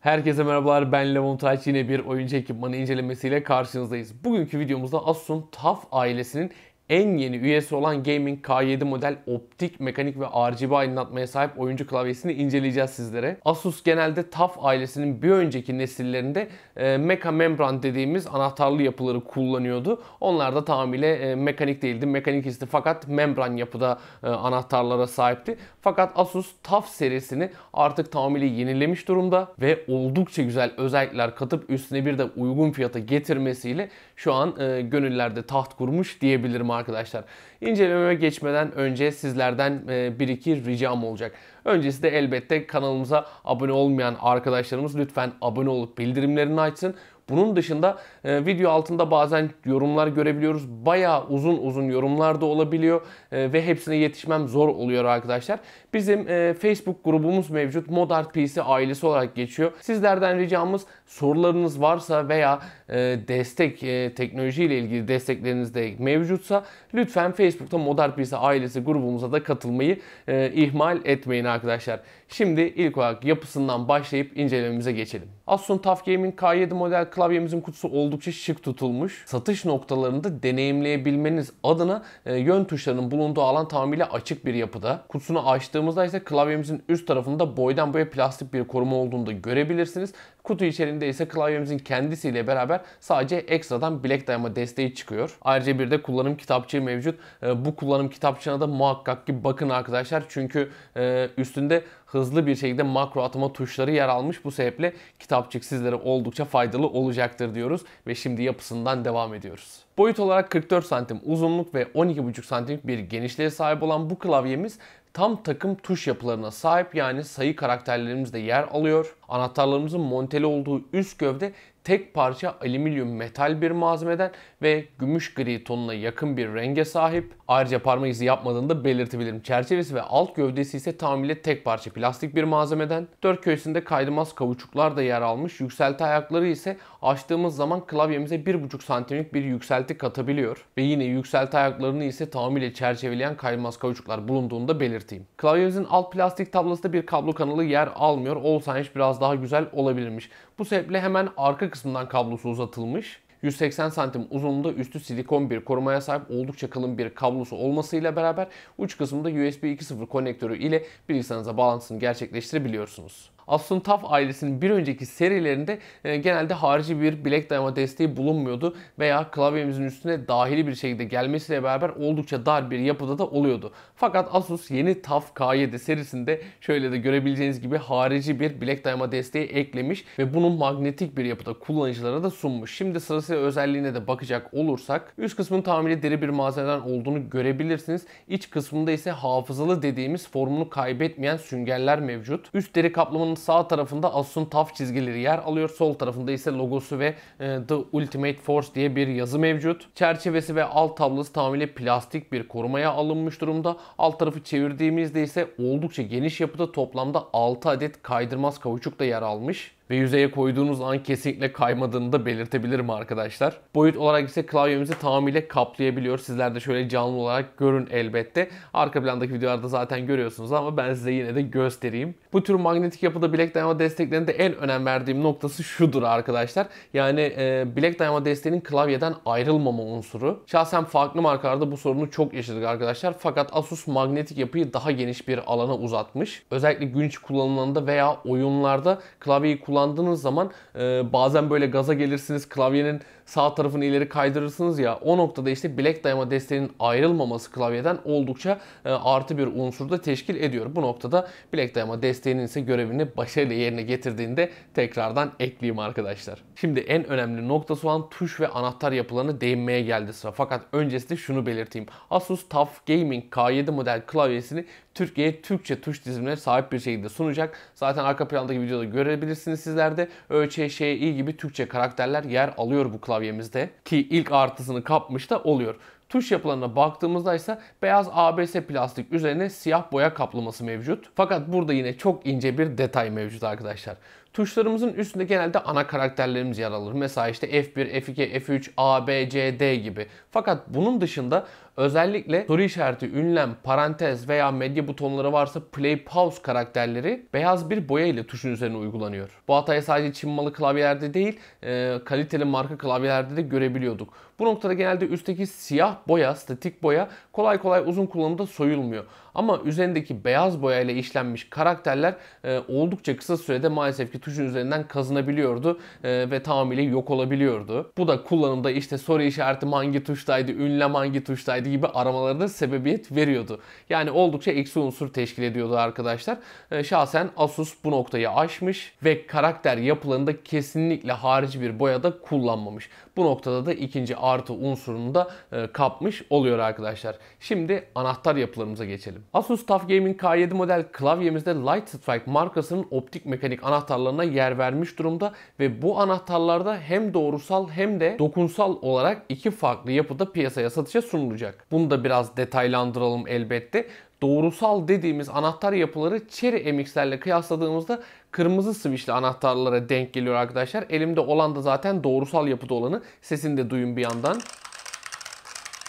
Herkese merhabalar ben Levent Tayç yine bir oyuncu ekipmanı incelemesiyle karşınızdayız. Bugünkü videomuzda Asus'un TUF ailesinin en yeni üyesi olan Gaming K7 model optik, mekanik ve RGB aydınlatmaya sahip oyuncu klavyesini inceleyeceğiz sizlere. Asus genelde TUF ailesinin bir önceki nesillerinde e, Mecha Membran dediğimiz anahtarlı yapıları kullanıyordu. Onlar da tamamıyla e, mekanik değildi. Mekanik isti fakat membran yapıda e, anahtarlara sahipti. Fakat Asus TUF serisini artık tamamıyla yenilemiş durumda ve oldukça güzel özellikler katıp üstüne bir de uygun fiyata getirmesiyle şu an e, gönüllerde taht kurmuş diyebilirim artık arkadaşlar. İncelememe geçmeden önce sizlerden e, bir iki ricam olacak. Öncesi de elbette kanalımıza abone olmayan arkadaşlarımız lütfen abone olup bildirimlerini açsın. Bunun dışında e, video altında bazen yorumlar görebiliyoruz. Bayağı uzun uzun yorumlar da olabiliyor e, ve hepsine yetişmem zor oluyor arkadaşlar. Bizim e, Facebook grubumuz mevcut. Modart PC ailesi olarak geçiyor. Sizlerden ricamız sorularınız varsa veya e, destek e, teknolojiyle ilgili destekleriniz de mevcutsa lütfen Facebook'ta Modart PC ailesi grubumuza da katılmayı e, ihmal etmeyin arkadaşlar. Şimdi ilk olarak yapısından başlayıp incelememize geçelim. Asun TUF Gaming K7 model klavyemizin kutusu oldukça şık tutulmuş. Satış noktalarını da deneyimleyebilmeniz adına e, yön tuşlarının bulunduğu alan tamamıyla açık bir yapıda. Kutusunu açtığımızda ise klavyemizin üst tarafında boydan boya plastik bir koruma olduğunu da görebilirsiniz Kutu içerisinde ise klavyemizin kendisiyle beraber sadece ekstradan bilek dayama desteği çıkıyor. Ayrıca bir de kullanım kitapçığı mevcut. Ee, bu kullanım kitapçığına da muhakkak ki bakın arkadaşlar. Çünkü e, üstünde hızlı bir şekilde makro atama tuşları yer almış. Bu sebeple kitapçık sizlere oldukça faydalı olacaktır diyoruz ve şimdi yapısından devam ediyoruz. Boyut olarak 44 santim uzunluk ve 12,5 santimlik bir genişliğe sahip olan bu klavyemiz tam takım tuş yapılarına sahip yani sayı karakterlerimizde yer alıyor. Anahtarlarımızın monteli olduğu üst gövde tek parça alüminyum metal bir malzemeden ve gümüş gri tonuna yakın bir renge sahip. Ayrıca parmak izi yapmadığını da belirtebilirim. Çerçevesi ve alt gövdesi ise tamamıyla tek parça plastik bir malzemeden. Dört köşesinde kaydımaz kavuçuklar da yer almış. Yükselti ayakları ise açtığımız zaman klavyemize 1,5 santimlik bir yükselti katabiliyor. Ve yine yükselti ayaklarını ise tamamıyla çerçeveleyen kaymaz kavuçuklar bulunduğunu da belirteyim. Klavyemizin alt plastik tablasında bir kablo kanalı yer almıyor. Olsaymış biraz daha güzel olabilirmiş. Bu sebeple hemen arka kısmı kısmından kablosu uzatılmış. 180 santim uzunluğunda üstü silikon bir korumaya sahip oldukça kalın bir kablosu olmasıyla beraber uç kısmında USB 2.0 konektörü ile bilgisayarınıza bağlantısını gerçekleştirebiliyorsunuz. Asun Taf ailesinin bir önceki serilerinde e, genelde harici bir bilek dayama desteği bulunmuyordu veya klavyemizin üstüne dahili bir şekilde gelmesiyle beraber oldukça dar bir yapıda da oluyordu. Fakat Asus yeni TAF K7 serisinde şöyle de görebileceğiniz gibi harici bir bilek dayama desteği eklemiş ve bunun magnetik bir yapıda kullanıcılara da sunmuş. Şimdi sırasıyla özelliğine de bakacak olursak üst kısmın tamiri deri bir malzemeden olduğunu görebilirsiniz. İç kısmında ise hafızalı dediğimiz formunu kaybetmeyen süngerler mevcut. Üst deri kaplamanın sağ tarafında Asus'un TUF çizgileri yer alıyor. Sol tarafında ise logosu ve e, The Ultimate Force diye bir yazı mevcut. Çerçevesi ve alt tablası tamamıyla plastik bir korumaya alınmış durumda. Alt tarafı çevirdiğimizde ise oldukça geniş yapıda toplamda 6 adet kaydırmaz kauçuk da yer almış ve yüzeye koyduğunuz an kesinlikle kaymadığını da belirtebilirim arkadaşlar. Boyut olarak ise klavyemizi tamamıyla kaplayabiliyor. Sizler de şöyle canlı olarak görün elbette. Arka plandaki videolarda zaten görüyorsunuz ama ben size yine de göstereyim. Bu tür magnetik yapıda Black Diamond desteklerinde en önem verdiğim noktası şudur arkadaşlar. Yani e, bilek dayama desteğinin klavyeden ayrılmama unsuru. Şahsen farklı markalarda bu sorunu çok yaşadık arkadaşlar. Fakat Asus magnetik yapıyı daha geniş bir alana uzatmış. Özellikle gün içi kullanımlarında veya oyunlarda klavyeyi kullan kullandığınız zaman e, bazen böyle gaza gelirsiniz. Klavyenin sağ tarafını ileri kaydırırsınız ya o noktada işte bilek dayama desteğinin ayrılmaması klavyeden oldukça e, artı bir unsur da teşkil ediyor. Bu noktada bilek dayama desteğinin ise görevini başarıyla yerine getirdiğinde tekrardan ekleyeyim arkadaşlar. Şimdi en önemli noktası olan tuş ve anahtar yapılarını değinmeye geldi sıra. Fakat öncesinde şunu belirteyim. Asus TUF Gaming K7 model klavyesini Türkiye'ye Türkçe tuş dizimine sahip bir şekilde sunacak. Zaten arka plandaki videoda görebilirsiniz sizlerde. ÖÇŞİ gibi Türkçe karakterler yer alıyor bu klavye klavyemizde ki ilk artısını kapmış da oluyor. Tuş yapılarına baktığımızda ise beyaz ABS plastik üzerine siyah boya kaplaması mevcut. Fakat burada yine çok ince bir detay mevcut arkadaşlar. Tuşlarımızın üstünde genelde ana karakterlerimiz yer alır. Mesela işte F1, F2, F3, A, B, C, D gibi. Fakat bunun dışında Özellikle soru işareti, ünlem, parantez veya medya butonları varsa play pause karakterleri beyaz bir boya ile tuşun üzerine uygulanıyor. Bu hatayı sadece Çin malı klavyelerde değil e, kaliteli marka klavyelerde de görebiliyorduk. Bu noktada genelde üstteki siyah boya, statik boya kolay kolay uzun kullanımda soyulmuyor. Ama üzerindeki beyaz boya ile işlenmiş karakterler e, oldukça kısa sürede maalesef ki tuşun üzerinden kazınabiliyordu e, ve tamamıyla yok olabiliyordu. Bu da kullanımda işte soru işareti hangi tuştaydı, ünlem hangi tuştaydı benzeri gibi aramalarına sebebiyet veriyordu. Yani oldukça eksi unsur teşkil ediyordu arkadaşlar. Ee, şahsen Asus bu noktayı aşmış ve karakter yapılarında kesinlikle harici bir boyada kullanmamış. Bu noktada da ikinci artı unsurunu da e, kapmış oluyor arkadaşlar. Şimdi anahtar yapılarımıza geçelim. Asus TUF Gaming K7 model klavyemizde Light Strike markasının optik mekanik anahtarlarına yer vermiş durumda ve bu anahtarlarda hem doğrusal hem de dokunsal olarak iki farklı yapıda piyasaya satışa sunulacak olacak. Bunu da biraz detaylandıralım elbette. Doğrusal dediğimiz anahtar yapıları Cherry MX'lerle kıyasladığımızda kırmızı switchli anahtarlara denk geliyor arkadaşlar. Elimde olan da zaten doğrusal yapıda olanı. Sesini de duyun bir yandan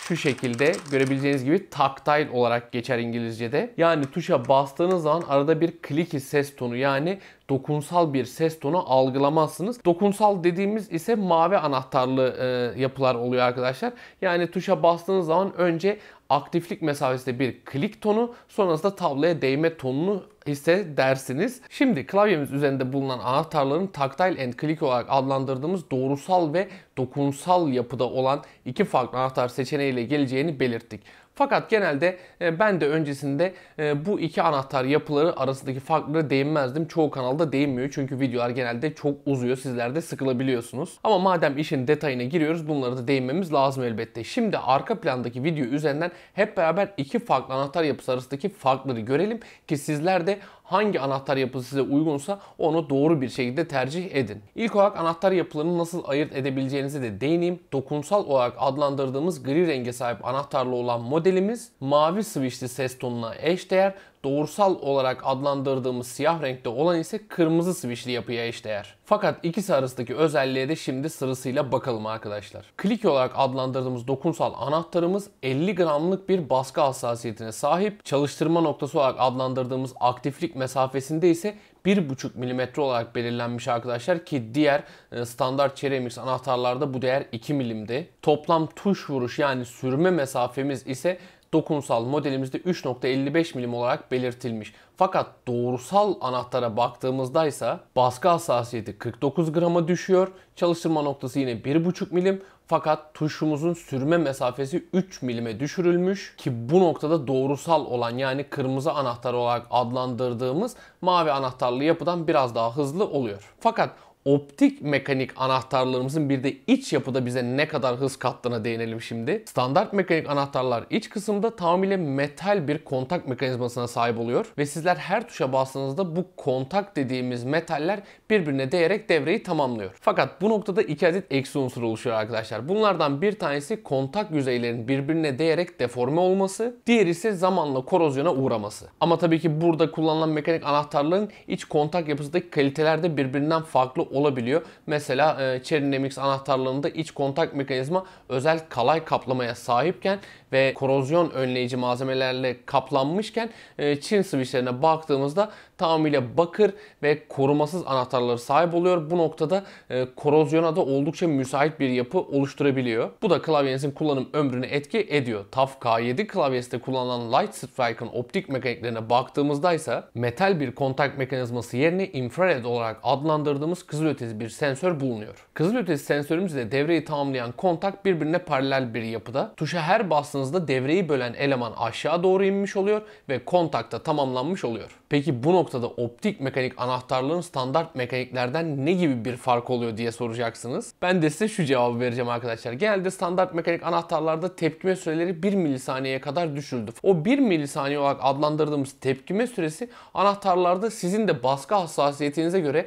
şu şekilde görebileceğiniz gibi taktil olarak geçer İngilizce'de. Yani tuşa bastığınız zaman arada bir clicky ses tonu yani dokunsal bir ses tonu algılamazsınız. Dokunsal dediğimiz ise mavi anahtarlı e, yapılar oluyor arkadaşlar. Yani tuşa bastığınız zaman önce aktiflik mesafesinde bir klik tonu sonrasında tabloya değme tonunu hissedersiniz. Şimdi klavyemiz üzerinde bulunan anahtarların tactile and click olarak adlandırdığımız doğrusal ve dokunsal yapıda olan iki farklı anahtar seçeneğiyle geleceğini belirttik. Fakat genelde e, ben de öncesinde e, bu iki anahtar yapıları arasındaki farkları değinmezdim. Çoğu kanalda değinmiyor çünkü videolar genelde çok uzuyor. Sizler de sıkılabiliyorsunuz. Ama madem işin detayına giriyoruz bunları da değinmemiz lazım elbette. Şimdi arka plandaki video üzerinden hep beraber iki farklı anahtar yapısı arasındaki farkları görelim ki sizler de hangi anahtar yapısı size uygunsa onu doğru bir şekilde tercih edin. İlk olarak anahtar yapılarını nasıl ayırt edebileceğinize de değineyim. Dokunsal olarak adlandırdığımız gri renge sahip anahtarlı olan modelimiz mavi switchli ses tonuna eşdeğer doğrusal olarak adlandırdığımız siyah renkte olan ise kırmızı switchli yapıya eşdeğer. Fakat ikisi arasındaki özelliğe de şimdi sırasıyla bakalım arkadaşlar. Klik olarak adlandırdığımız dokunsal anahtarımız 50 gramlık bir baskı hassasiyetine sahip. Çalıştırma noktası olarak adlandırdığımız aktiflik mesafesinde ise 1,5 mm olarak belirlenmiş arkadaşlar ki diğer e, standart Cheremix anahtarlarda bu değer 2 milimdi. Toplam tuş vuruş yani sürme mesafemiz ise dokunsal modelimizde 3.55 mm olarak belirtilmiş. Fakat doğrusal anahtara baktığımızda ise baskı hassasiyeti 49 grama düşüyor. Çalıştırma noktası yine 1.5 mm. fakat tuşumuzun sürme mesafesi 3 mm'e düşürülmüş ki bu noktada doğrusal olan yani kırmızı anahtar olarak adlandırdığımız mavi anahtarlı yapıdan biraz daha hızlı oluyor. Fakat optik mekanik anahtarlarımızın bir de iç yapıda bize ne kadar hız kattığına değinelim şimdi. Standart mekanik anahtarlar iç kısımda tamamıyla metal bir kontak mekanizmasına sahip oluyor ve sizler her tuşa bastığınızda bu kontak dediğimiz metaller birbirine değerek devreyi tamamlıyor. Fakat bu noktada iki adet eksi unsur oluşuyor arkadaşlar. Bunlardan bir tanesi kontak yüzeylerin birbirine değerek deforme olması, diğer ise zamanla korozyona uğraması. Ama tabii ki burada kullanılan mekanik anahtarların iç kontak yapısındaki kalitelerde birbirinden farklı olabiliyor. Mesela e, Cherry Nemix anahtarlarında iç kontak mekanizma özel kalay kaplamaya sahipken ve korozyon önleyici malzemelerle kaplanmışken e, Çin switchlerine baktığımızda tamamıyla bakır ve korumasız anahtarları sahip oluyor. Bu noktada e, korozyona da oldukça müsait bir yapı oluşturabiliyor. Bu da klavyenizin kullanım ömrünü etki ediyor. TAF K7 klavyesinde kullanılan Light Strike'ın optik mekaniklerine baktığımızda ise metal bir kontak mekanizması yerine infrared olarak adlandırdığımız kızılötesi bir sensör bulunuyor. Kızılötesi sensörümüzle devreyi tamamlayan kontak birbirine paralel bir yapıda. Tuşa her bastığınızda bastığınızda devreyi bölen eleman aşağı doğru inmiş oluyor ve kontakta tamamlanmış oluyor. Peki bu noktada optik mekanik anahtarlığın standart mekaniklerden ne gibi bir fark oluyor diye soracaksınız. Ben de size şu cevabı vereceğim arkadaşlar. Genelde standart mekanik anahtarlarda tepkime süreleri 1 milisaniyeye kadar düşüldü. O 1 milisaniye olarak adlandırdığımız tepkime süresi anahtarlarda sizin de baskı hassasiyetinize göre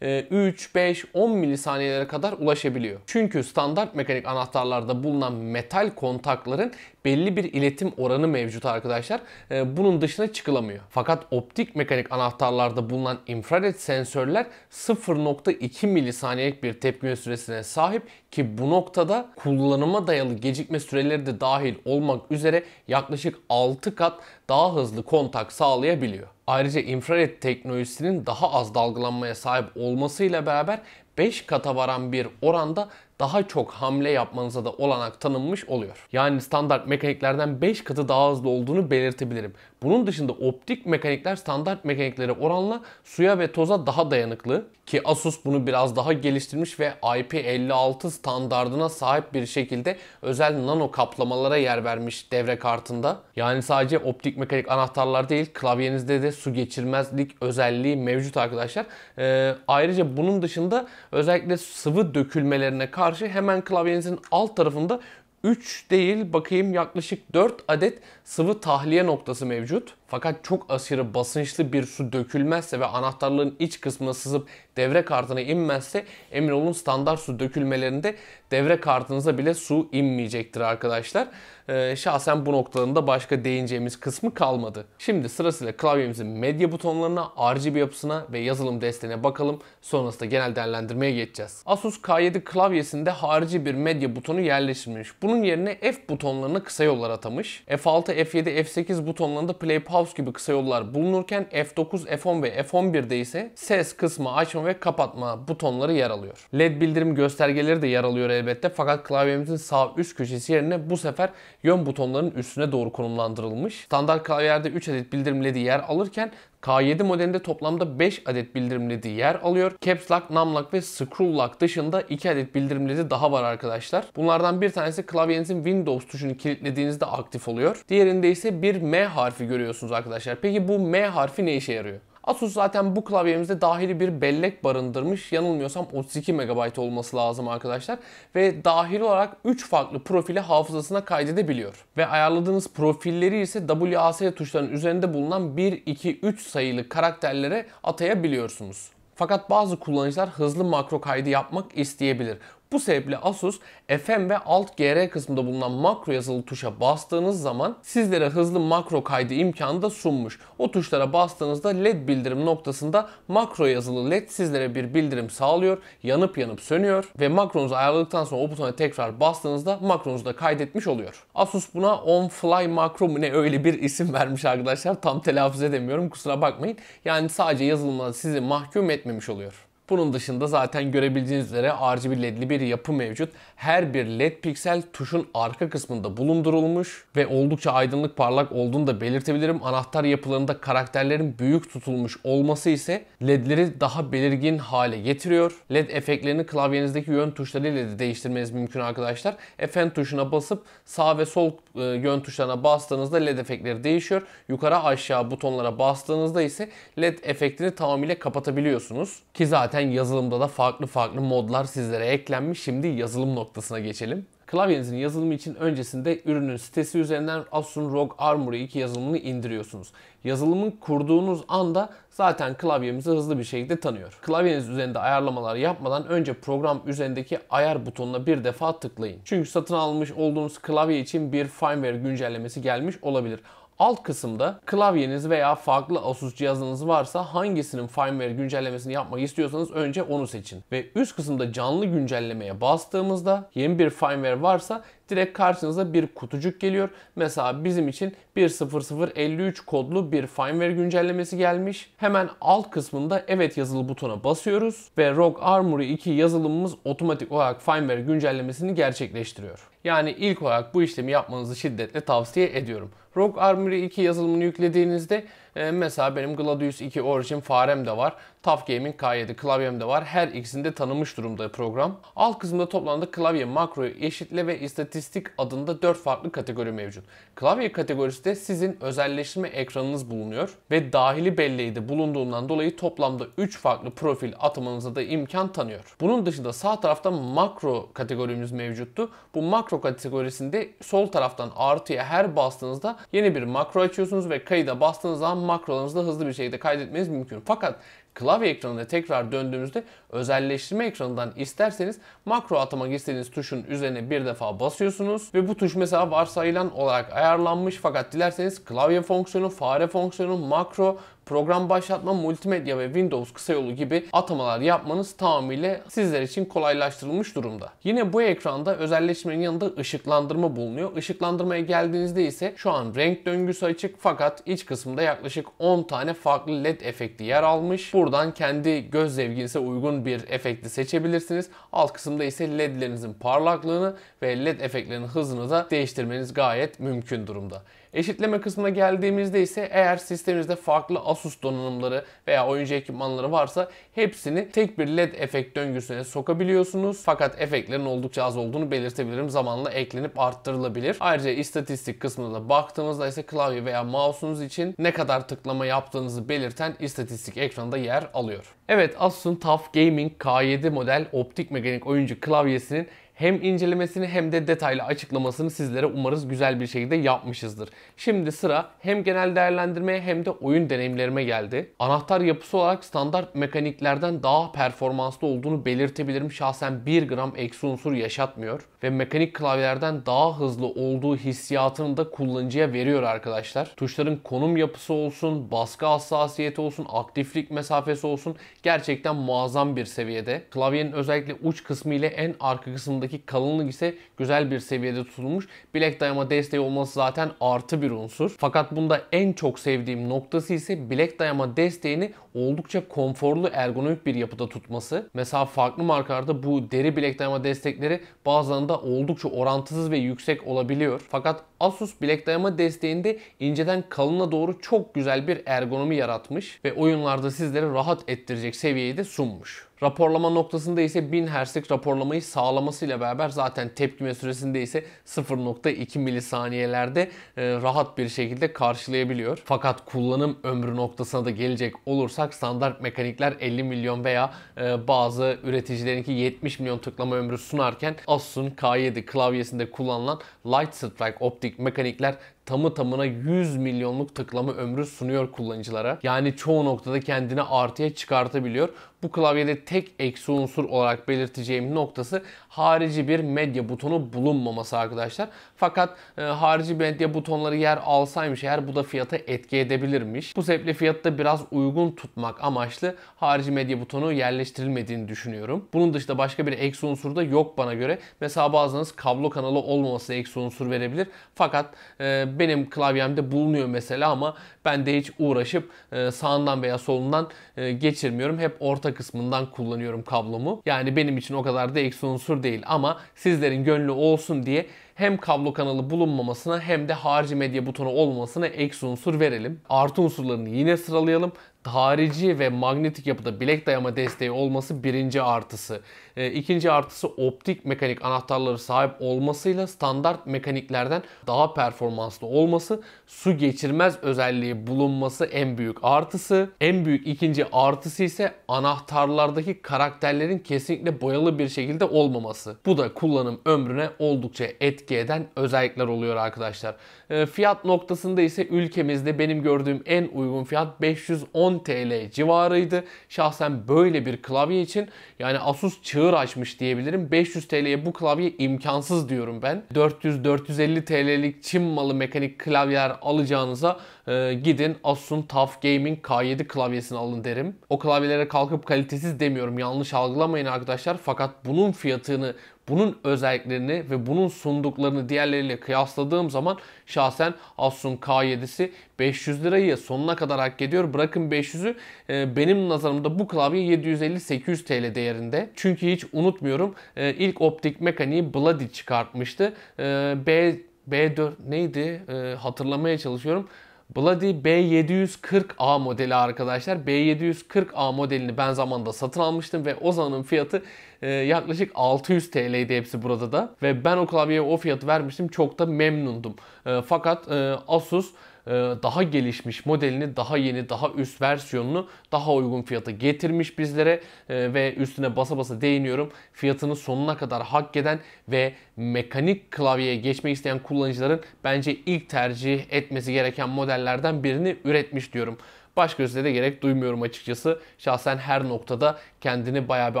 3, e, 5, 10 milisaniyelere kadar ulaşabiliyor. Çünkü standart mekanik anahtarlarda bulunan metal kontakların belli bir iletim oranı mevcut arkadaşlar. E, bunun dışına çıkılamıyor. Fakat optik mekanik anahtarlarda bulunan infrared sensörler 0.2 milisaniyelik bir tepki süresine sahip ki bu noktada kullanıma dayalı gecikme süreleri de dahil olmak üzere yaklaşık 6 kat daha hızlı kontak sağlayabiliyor. Ayrıca infrared teknolojisinin daha az dalgalanmaya sahip olmasıyla beraber 5 kata varan bir oranda daha çok hamle yapmanıza da olanak tanınmış oluyor. Yani standart mekaniklerden 5 katı daha hızlı olduğunu belirtebilirim. Bunun dışında optik mekanikler standart mekaniklere oranla suya ve toza daha dayanıklı ki Asus bunu biraz daha geliştirmiş ve IP56 standardına sahip bir şekilde özel nano kaplamalara yer vermiş devre kartında. Yani sadece optik mekanik anahtarlar değil klavyenizde de su geçirmezlik özelliği mevcut arkadaşlar. Ee, ayrıca bunun dışında özellikle sıvı dökülmelerine karşı hemen klavyenizin alt tarafında 3 değil bakayım yaklaşık 4 adet sıvı tahliye noktası mevcut. Fakat çok aşırı basınçlı bir su dökülmezse ve anahtarlığın iç kısmına sızıp devre kartına inmezse emin olun standart su dökülmelerinde devre kartınıza bile su inmeyecektir arkadaşlar. Ee, şahsen bu noktalarında başka değineceğimiz kısmı kalmadı. Şimdi sırasıyla klavyemizin medya butonlarına, RGB yapısına ve yazılım desteğine bakalım. Sonrasında genel değerlendirmeye geçeceğiz. Asus K7 klavyesinde harici bir medya butonu yerleştirilmiş. Bunun yerine F butonlarını kısa yollar atamış. F6, F7, F8 butonlarında play pause Lighthouse gibi kısa yollar bulunurken F9, F10 ve F11'de ise ses kısmı açma ve kapatma butonları yer alıyor. LED bildirim göstergeleri de yer alıyor elbette fakat klavyemizin sağ üst köşesi yerine bu sefer yön butonlarının üstüne doğru konumlandırılmış. Standart klavyelerde 3 adet bildirim LED'i yer alırken K7 modelinde toplamda 5 adet bildirimledi yer alıyor. Caps Lock, Num Lock ve Scroll Lock dışında 2 adet bildirimledi daha var arkadaşlar. Bunlardan bir tanesi klavyenizin Windows tuşunu kilitlediğinizde aktif oluyor. Diğerinde ise bir M harfi görüyorsunuz arkadaşlar. Peki bu M harfi ne işe yarıyor? Asus zaten bu klavyemizde dahili bir bellek barındırmış. Yanılmıyorsam 32 MB olması lazım arkadaşlar. Ve dahil olarak 3 farklı profili hafızasına kaydedebiliyor. Ve ayarladığınız profilleri ise WAS tuşlarının üzerinde bulunan 1, 2, 3 sayılı karakterlere atayabiliyorsunuz. Fakat bazı kullanıcılar hızlı makro kaydı yapmak isteyebilir. Bu sebeple Asus FM ve Alt GR kısmında bulunan makro yazılı tuşa bastığınız zaman sizlere hızlı makro kaydı imkanı da sunmuş. O tuşlara bastığınızda led bildirim noktasında makro yazılı led sizlere bir bildirim sağlıyor. Yanıp yanıp sönüyor ve makronuzu ayarladıktan sonra o butona tekrar bastığınızda makronuzu da kaydetmiş oluyor. Asus buna on fly makro mu ne öyle bir isim vermiş arkadaşlar. Tam telaffuz edemiyorum kusura bakmayın. Yani sadece yazılıma sizi mahkum etmemiş oluyor. Bunun dışında zaten görebildiğiniz üzere RGB ledli bir yapı mevcut. Her bir led piksel tuşun arka kısmında bulundurulmuş ve oldukça aydınlık parlak olduğunu da belirtebilirim. Anahtar yapılarında karakterlerin büyük tutulmuş olması ise ledleri daha belirgin hale getiriyor. LED efektlerini klavyenizdeki yön tuşlarıyla de değiştirmeniz mümkün arkadaşlar. Fn tuşuna basıp sağ ve sol e, yön tuşlarına bastığınızda led efektleri değişiyor. Yukarı aşağı butonlara bastığınızda ise led efektini tamamıyla kapatabiliyorsunuz. Ki zaten Zaten yazılımda da farklı farklı modlar sizlere eklenmiş. Şimdi yazılım noktasına geçelim. Klavyenizin yazılımı için öncesinde ürünün sitesi üzerinden Asus'un ROG Armory 2 yazılımını indiriyorsunuz. Yazılımın kurduğunuz anda zaten klavyemizi hızlı bir şekilde tanıyor. Klavyeniz üzerinde ayarlamalar yapmadan önce program üzerindeki ayar butonuna bir defa tıklayın. Çünkü satın almış olduğunuz klavye için bir firmware güncellemesi gelmiş olabilir. Alt kısımda klavyeniz veya farklı Asus cihazınız varsa hangisinin firmware güncellemesini yapmak istiyorsanız önce onu seçin. Ve üst kısımda canlı güncellemeye bastığımızda yeni bir firmware varsa direkt karşınıza bir kutucuk geliyor. Mesela bizim için 10053 kodlu bir firmware güncellemesi gelmiş. Hemen alt kısmında evet yazılı butona basıyoruz ve ROG Armory 2 yazılımımız otomatik olarak firmware güncellemesini gerçekleştiriyor. Yani ilk olarak bu işlemi yapmanızı şiddetle tavsiye ediyorum. ROG Armory 2 yazılımını yüklediğinizde e, mesela benim Gladius 2 Origin farem de var. TAF Gaming K7 klavyem var. Her ikisinde tanımış durumda program. Alt kısımda toplandı klavye makro, eşitle ve istatistik adında 4 farklı kategori mevcut. Klavye kategorisinde sizin özelleştirme ekranınız bulunuyor ve dahili belleği de bulunduğundan dolayı toplamda 3 farklı profil atamanıza da imkan tanıyor. Bunun dışında sağ tarafta makro kategorimiz mevcuttu. Bu makro kategorisinde sol taraftan artıya her bastığınızda yeni bir makro açıyorsunuz ve kayıda bastığınız zaman makrolarınızı da hızlı bir şekilde kaydetmeniz mümkün. Fakat Klavye ekranına tekrar döndüğümüzde özelleştirme ekranından isterseniz makro atamak istediğiniz tuşun üzerine bir defa basıyorsunuz ve bu tuş mesela varsayılan olarak ayarlanmış fakat dilerseniz klavye fonksiyonu, fare fonksiyonu, makro program başlatma, multimedya ve Windows kısa yolu gibi atamalar yapmanız tamamıyla sizler için kolaylaştırılmış durumda. Yine bu ekranda özelleşmenin yanında ışıklandırma bulunuyor. Işıklandırmaya geldiğinizde ise şu an renk döngüsü açık fakat iç kısımda yaklaşık 10 tane farklı led efekti yer almış. Buradan kendi göz zevkinize uygun bir efekti seçebilirsiniz. Alt kısımda ise ledlerinizin parlaklığını ve led efektlerinin hızını da değiştirmeniz gayet mümkün durumda. Eşitleme kısmına geldiğimizde ise eğer sisteminizde farklı Asus donanımları veya oyuncu ekipmanları varsa hepsini tek bir LED efekt döngüsüne sokabiliyorsunuz. Fakat efektlerin oldukça az olduğunu belirtebilirim. Zamanla eklenip arttırılabilir. Ayrıca istatistik kısmına da baktığımızda ise klavye veya mouse'unuz için ne kadar tıklama yaptığınızı belirten istatistik ekranda yer alıyor. Evet Asus'un TUF Gaming K7 model optik mekanik oyuncu klavyesinin hem incelemesini hem de detaylı açıklamasını sizlere umarız güzel bir şekilde yapmışızdır. Şimdi sıra hem genel değerlendirmeye hem de oyun deneyimlerime geldi. Anahtar yapısı olarak standart mekaniklerden daha performanslı olduğunu belirtebilirim. Şahsen 1 gram eksi unsur yaşatmıyor ve mekanik klavyelerden daha hızlı olduğu hissiyatını da kullanıcıya veriyor arkadaşlar. Tuşların konum yapısı olsun, baskı hassasiyeti olsun, aktiflik mesafesi olsun gerçekten muazzam bir seviyede. Klavyenin özellikle uç kısmı ile en arka kısımdaki arasındaki kalınlık ise güzel bir seviyede tutulmuş. Bilek dayama desteği olması zaten artı bir unsur. Fakat bunda en çok sevdiğim noktası ise bilek dayama desteğini oldukça konforlu ergonomik bir yapıda tutması. Mesela farklı markalarda bu deri bilek dayama destekleri bazılarında oldukça orantısız ve yüksek olabiliyor. Fakat Asus bilek dayama desteğinde inceden kalına doğru çok güzel bir ergonomi yaratmış ve oyunlarda sizleri rahat ettirecek seviyeyi de sunmuş. Raporlama noktasında ise 1000 Hz'lik raporlamayı sağlamasıyla beraber zaten tepkime süresinde ise 0.2 milisaniyelerde e, rahat bir şekilde karşılayabiliyor. Fakat kullanım ömrü noktasına da gelecek olursak standart mekanikler 50 milyon veya e, bazı üreticilerinki 70 milyon tıklama ömrü sunarken Asus'un K7 klavyesinde kullanılan Light Strike optik mekanikler tamı tamına 100 milyonluk tıklama ömrü sunuyor kullanıcılara. Yani çoğu noktada kendini artıya çıkartabiliyor. Bu klavyede tek eksi unsur olarak belirteceğim noktası harici bir medya butonu bulunmaması arkadaşlar. Fakat e, harici medya butonları yer alsaymış eğer bu da fiyata etki edebilirmiş. Bu sebeple fiyatı da biraz uygun tutmak amaçlı harici medya butonu yerleştirilmediğini düşünüyorum. Bunun dışında başka bir eksi unsur da yok bana göre. Mesela bazılarınız kablo kanalı olmaması eksi unsur verebilir. Fakat e, benim klavyemde bulunuyor mesela ama ben de hiç uğraşıp e, sağından veya solundan e, geçirmiyorum. Hep orta kısmından kullanıyorum kablomu. Yani benim için o kadar da eksi unsur değil ama sizlerin gönlü olsun diye hem kablo kanalı bulunmamasına hem de harici medya butonu olmasına eksi unsur verelim. Artı unsurlarını yine sıralayalım harici ve manyetik yapıda bilek dayama desteği olması birinci artısı. E, ikinci artısı optik mekanik anahtarları sahip olmasıyla standart mekaniklerden daha performanslı olması, su geçirmez özelliği bulunması en büyük artısı. En büyük ikinci artısı ise anahtarlardaki karakterlerin kesinlikle boyalı bir şekilde olmaması. Bu da kullanım ömrüne oldukça etki eden özellikler oluyor arkadaşlar. E, fiyat noktasında ise ülkemizde benim gördüğüm en uygun fiyat 510 10 TL civarıydı. Şahsen böyle bir klavye için yani Asus çığır açmış diyebilirim. 500 TL'ye bu klavye imkansız diyorum ben. 400-450 TL'lik Çin malı mekanik klavyeler alacağınıza e, gidin Asus'un TUF Gaming K7 klavyesini alın derim. O klavyelere kalkıp kalitesiz demiyorum yanlış algılamayın arkadaşlar. Fakat bunun fiyatını bunun özelliklerini ve bunun sunduklarını diğerleriyle kıyasladığım zaman şahsen Asus'un K7'si 500 lirayı sonuna kadar hak ediyor. Bırakın 500'ü e, benim nazarımda bu klavye 750-800 TL değerinde. Çünkü hiç unutmuyorum e, ilk optik mekaniği Bloody çıkartmıştı. E, B B4 neydi hatırlamaya çalışıyorum. Bloody B740A modeli arkadaşlar. B740A modelini ben zamanında satın almıştım ve o zamanın fiyatı e, yaklaşık 600 TL'ydi hepsi burada da. Ve ben o klavyeye o fiyatı vermiştim. Çok da memnundum. E, fakat e, Asus e, daha gelişmiş modelini, daha yeni, daha üst versiyonunu daha uygun fiyata getirmiş bizlere e, ve üstüne basa basa değiniyorum. Fiyatını sonuna kadar hak eden ve mekanik klavyeye geçmek isteyen kullanıcıların bence ilk tercih etmesi gereken modellerden birini üretmiş diyorum. Başka de gerek duymuyorum açıkçası. Şahsen her noktada kendini bayağı bir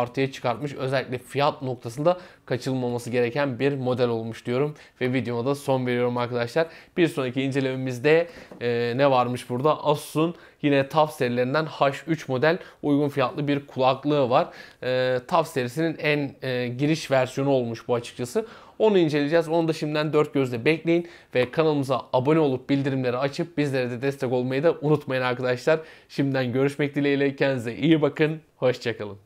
artıya çıkartmış. Özellikle fiyat noktasında kaçılmaması gereken bir model olmuş diyorum. Ve videoma da son veriyorum arkadaşlar. Bir sonraki incelememizde e, ne varmış burada? Asus'un Yine TAF serilerinden H3 model uygun fiyatlı bir kulaklığı var. E, TAF serisinin en e, giriş versiyonu olmuş bu açıkçası. Onu inceleyeceğiz. Onu da şimdiden dört gözle bekleyin ve kanalımıza abone olup bildirimleri açıp bizlere de destek olmayı da unutmayın arkadaşlar. Şimdiden görüşmek dileğiyle kendinize iyi bakın. Hoşçakalın.